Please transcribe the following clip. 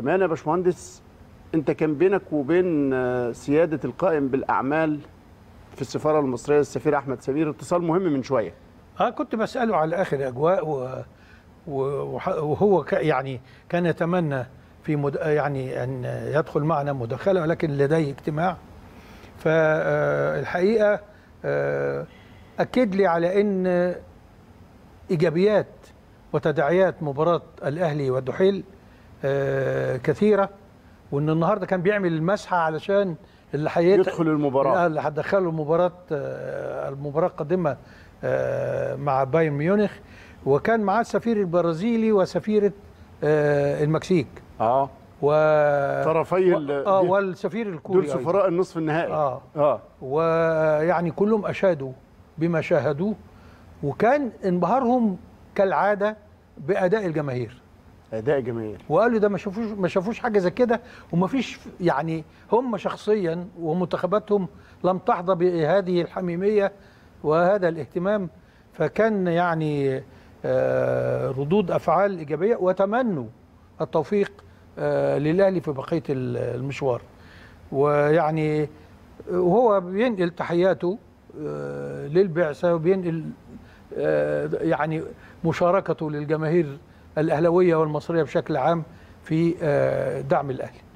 كمان يا باشمهندس انت كان بينك وبين آه، سياده القائم بالاعمال في السفاره المصريه السفير احمد سمير اتصال مهم من شويه اه كنت بساله على اخر اجواء و... وهو ك... يعني كان يتمنى في مد... يعني ان يدخل معنا مداخله ولكن لديه اجتماع فالحقيقه آه، آه، اكد لي على ان ايجابيات وتداعيات مباراه الاهلي والدحيل آه، كثيره وان النهارده كان بيعمل المسحه علشان اللي حيت... يدخل المباراه آه، اللي هتدخله مباراه آه، المباراه القادمه مع بايرن ميونخ وكان معاه السفير البرازيلي وسفيره المكسيك اه و طرفي و... اه والسفير الكوري دول سفراء النصف النهائي اه اه ويعني كلهم اشادوا بما شاهدوه وكان انبهارهم كالعاده باداء الجماهير اداء جميل وقالوا ده ما شافوش ما شافوش حاجه زي كده وما فيش يعني هم شخصيا ومنتخباتهم لم تحظى بهذه الحميميه وهذا الاهتمام فكان يعني آه، ردود افعال ايجابيه وتمنوا التوفيق آه، للاهلي في بقيه المشوار ويعني آه، وهو بينقل تحياته للبعثه وبينقل يعني مشاركته للجماهير الاهلاويه والمصريه بشكل عام في آه، دعم الاهلي